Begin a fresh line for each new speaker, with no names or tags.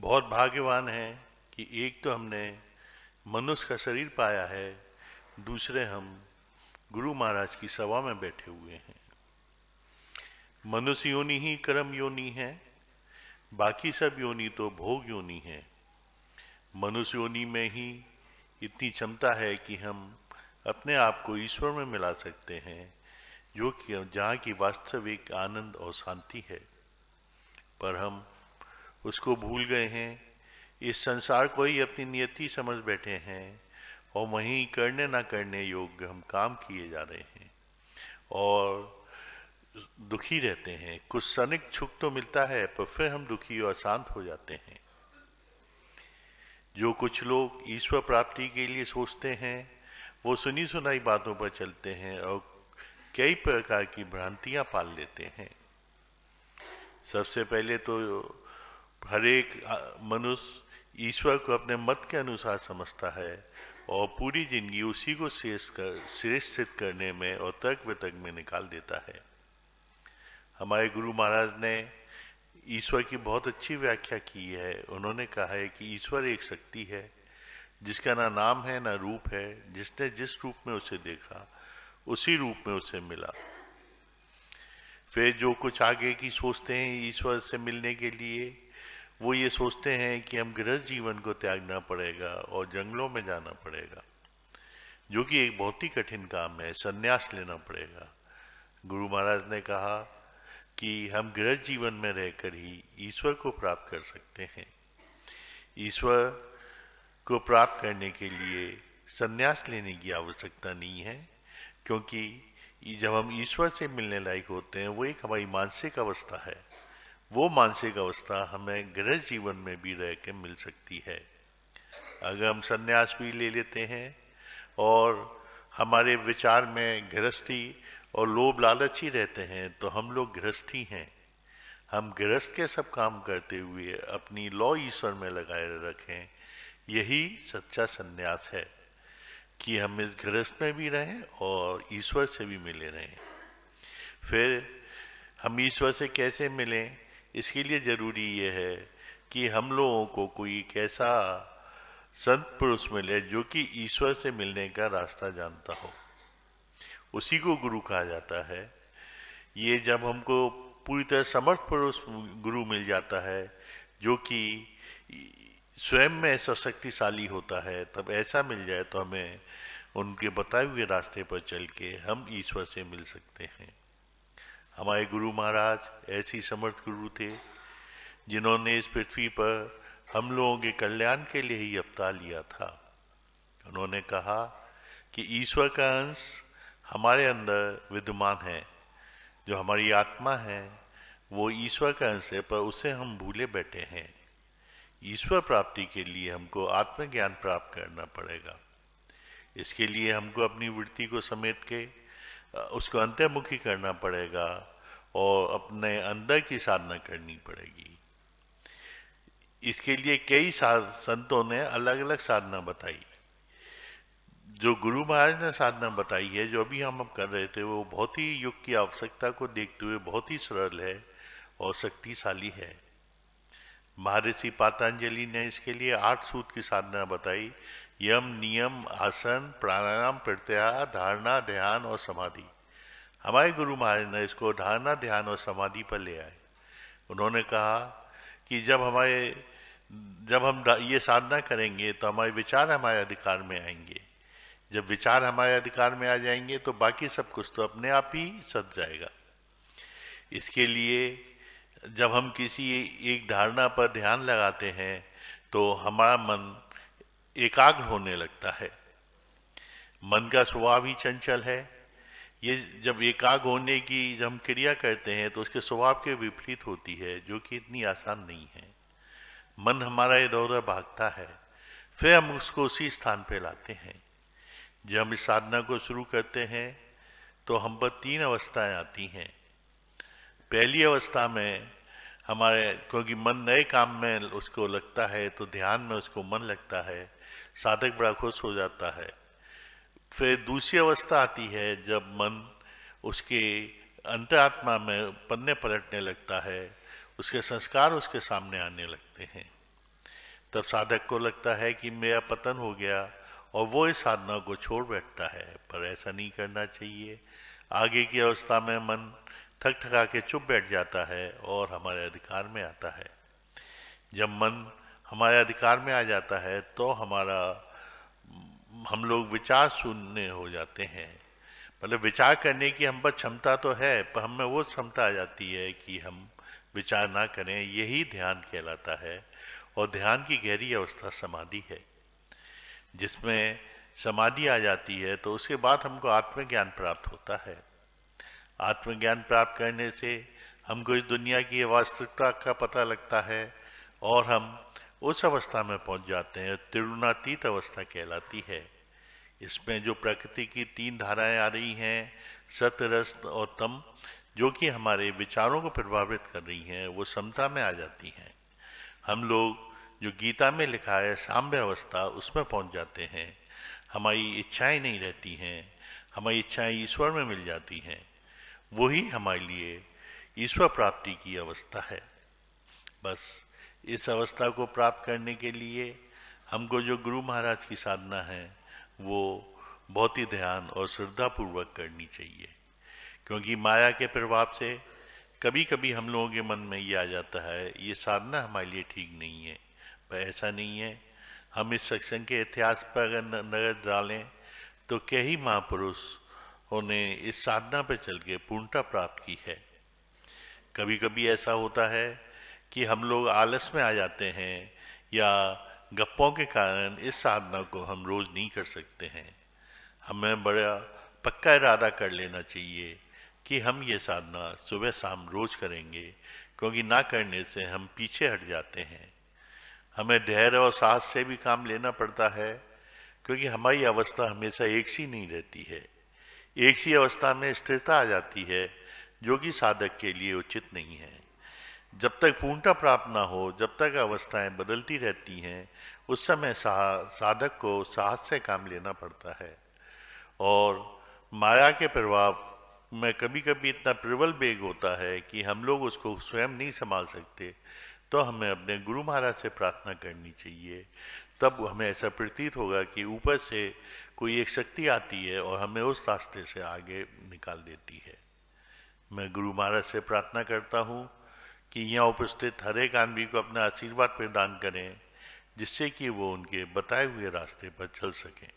बहुत भाग्यवान हैं कि एक तो हमने मनुष्य का शरीर पाया है दूसरे हम गुरु महाराज की सभा में बैठे हुए हैं मनुष्य योनि ही कर्म योनि है बाकी सब योनि तो भोग योनि है मनुष्य योनि में ही इतनी क्षमता है कि हम अपने आप को ईश्वर में मिला सकते हैं जो कि जहाँ की वास्तविक आनंद और शांति है पर हम उसको भूल गए हैं इस संसार को ही अपनी नियति समझ बैठे हैं और वहीं करने ना करने योग्य हम काम किए जा रहे हैं और दुखी रहते हैं कुछ सनिक छुक तो मिलता है पर फिर हम दुखी और शांत हो जाते हैं जो कुछ लोग ईश्वर प्राप्ति के लिए सोचते हैं वो सुनी सुनाई बातों पर चलते हैं और कई प्रकार की भ्रांतियां पाल लेते हैं सबसे पहले तो हर एक मनुष्य ईश्वर को अपने मत के अनुसार समझता है और पूरी जिंदगी उसी को शेष कर श्रेष्ठित करने में और तर्क वितर्क में निकाल देता है हमारे गुरु महाराज ने ईश्वर की बहुत अच्छी व्याख्या की है उन्होंने कहा है कि ईश्वर एक शक्ति है जिसका ना नाम है ना रूप है जिसने जिस रूप में उसे देखा उसी रूप में उसे मिला फिर जो कुछ आगे की सोचते हैं ईश्वर से मिलने के लिए वो ये सोचते हैं कि हम गृह जीवन को त्यागना पड़ेगा और जंगलों में जाना पड़ेगा जो कि एक बहुत ही कठिन काम है संन्यास लेना पड़ेगा गुरु महाराज ने कहा कि हम गृह जीवन में रहकर ही ईश्वर को प्राप्त कर सकते हैं ईश्वर को प्राप्त करने के लिए संन्यास लेने की आवश्यकता नहीं है क्योंकि जब हम ईश्वर से मिलने लायक होते हैं वो एक हमारी मानसिक अवस्था है वो मानसिक अवस्था हमें गृह जीवन में भी रह के मिल सकती है अगर हम संन्यास भी ले लेते हैं और हमारे विचार में गृहस्थी और लोभ लालच ही रहते हैं तो हम लोग गृहस्थी हैं हम गृहस्थ के सब काम करते हुए अपनी लो ईश्वर में लगाए रखें यही सच्चा संन्यास है कि हम इस गृहस्थ में भी रहें और ईश्वर से भी मिले रहें फिर हम ईश्वर से कैसे मिलें इसके लिए जरूरी ये है कि हम लोगों को कोई कैसा ऐसा संत पुरुष मिले जो कि ईश्वर से मिलने का रास्ता जानता हो उसी को गुरु कहा जाता है ये जब हमको पूरी तरह समर्थ पुरुष गुरु मिल जाता है जो कि स्वयं में शक्तिशाली होता है तब ऐसा मिल जाए तो हमें उनके बताए हुए रास्ते पर चल के हम ईश्वर से मिल सकते हैं हमारे गुरु महाराज ऐसी समर्थ गुरु थे जिन्होंने इस पृथ्वी पर हम लोगों के कल्याण के लिए ही अवतार लिया था उन्होंने कहा कि ईश्वर का अंश हमारे अंदर विद्यमान है जो हमारी आत्मा है वो ईश्वर का अंश है पर उसे हम भूले बैठे हैं ईश्वर प्राप्ति के लिए हमको आत्मज्ञान प्राप्त करना पड़ेगा इसके लिए हमको अपनी वृत्ति को समेट के उसको अंतर्मुखी करना पड़ेगा और अपने अंदर की साधना करनी पड़ेगी इसके लिए कई संतों ने अलग अलग साधना बताई जो गुरु महाराज ने साधना बताई है जो अभी हम अब कर रहे थे वो बहुत ही युग की आवश्यकता को देखते हुए बहुत ही सरल है और शक्तिशाली है महर्षि पातंजलि ने इसके लिए आठ सूत की साधना बताई यम नियम आसन प्राणायाम प्रत्याह धारणा ध्यान और समाधि हमारे गुरु महाराज ने इसको धारणा ध्यान और समाधि पर ले आए उन्होंने कहा कि जब हमारे जब हम ये साधना करेंगे तो हमारे विचार हमारे अधिकार में आएंगे जब विचार हमारे अधिकार में आ जाएंगे तो बाकी सब कुछ तो अपने आप ही सद जाएगा इसके लिए जब हम किसी एक धारणा पर ध्यान लगाते हैं तो हमारा मन एकाग्र होने लगता है मन का स्वभाव ही चंचल है ये जब एकाग्र होने की जब हम क्रिया करते हैं तो उसके स्वभाव के विपरीत होती है जो कि इतनी आसान नहीं है मन हमारा इधर उधर भागता है फिर हम उसको उसी स्थान पर लाते हैं जब हम इस साधना को शुरू करते हैं तो हम पर तीन अवस्थाएं आती हैं पहली अवस्था में हमारे क्योंकि मन नए काम में उसको लगता है तो ध्यान में उसको मन लगता है साधक बड़ा खुश हो जाता है फिर दूसरी अवस्था आती है जब मन उसके अंतरात्मा में पन्ने पलटने लगता है उसके संस्कार उसके सामने आने लगते हैं तब साधक को लगता है कि मेरा पतन हो गया और वो इस साधना को छोड़ बैठता है पर ऐसा नहीं करना चाहिए आगे की अवस्था में मन थक थका के चुप बैठ जाता है और हमारे अधिकार में आता है जब मन हमारे अधिकार में आ जाता है तो हमारा हम लोग विचार सुनने हो जाते हैं मतलब विचार करने की हम पर क्षमता तो है पर हमें वो क्षमता आ जाती है कि हम विचार ना करें यही ध्यान कहलाता है और ध्यान की गहरी अवस्था समाधि है जिसमें समाधि आ जाती है तो उसके बाद हमको आत्मज्ञान प्राप्त होता है आत्मज्ञान प्राप्त करने से हमको इस दुनिया की वास्तविकता का पता लगता है और हम उस अवस्था में पहुंच जाते हैं त्रिगुणातीत अवस्था कहलाती है इसमें जो प्रकृति की तीन धाराएं आ रही हैं सत रस और तम जो कि हमारे विचारों को प्रभावित कर रही हैं वो समता में आ जाती हैं हम लोग जो गीता में लिखा है साम्य अवस्था उसमें पहुंच जाते हैं हमारी इच्छाएं नहीं रहती हैं हमारी इच्छाएं ईश्वर में मिल जाती हैं वही हमारे लिए ईश्वर प्राप्ति की अवस्था है बस इस अवस्था को प्राप्त करने के लिए हमको जो गुरु महाराज की साधना है वो बहुत ही ध्यान और श्रद्धापूर्वक करनी चाहिए क्योंकि माया के प्रभाव से कभी कभी हम लोगों के मन में ये आ जाता है ये साधना हमारे लिए ठीक नहीं है पर ऐसा नहीं है हम इस सत्संग के इतिहास पर अगर नजर डालें तो कई महापुरुष उन्हें इस साधना पर चल के पूर्णता प्राप्त की है कभी कभी ऐसा होता है कि हम लोग आलस में आ जाते हैं या गप्पों के कारण इस साधना को हम रोज़ नहीं कर सकते हैं हमें बड़ा पक्का इरादा कर लेना चाहिए कि हम ये साधना सुबह शाम रोज़ करेंगे क्योंकि ना करने से हम पीछे हट जाते हैं हमें धैर्य और साहस से भी काम लेना पड़ता है क्योंकि हमारी अवस्था हमेशा एक सी नहीं रहती है एक सी अवस्था में स्थिरता आ जाती है जो कि साधक के लिए उचित नहीं है जब तक पूर्णता प्राप्त ना हो जब तक अवस्थाएं बदलती रहती हैं उस समय सा, साधक को साहस से काम लेना पड़ता है और माया के प्रभाव में कभी कभी इतना प्रबल बेग होता है कि हम लोग उसको स्वयं नहीं संभाल सकते तो हमें अपने गुरु महाराज से प्रार्थना करनी चाहिए तब हमें ऐसा प्रतीत होगा कि ऊपर से कोई एक शक्ति आती है और हमें उस रास्ते से आगे निकाल देती है मैं गुरु महाराज से प्रार्थना करता हूँ कि यहाँ उपस्थित हरेक आदमी को अपना आशीर्वाद प्रदान करें जिससे कि वो उनके बताए हुए रास्ते पर चल सकें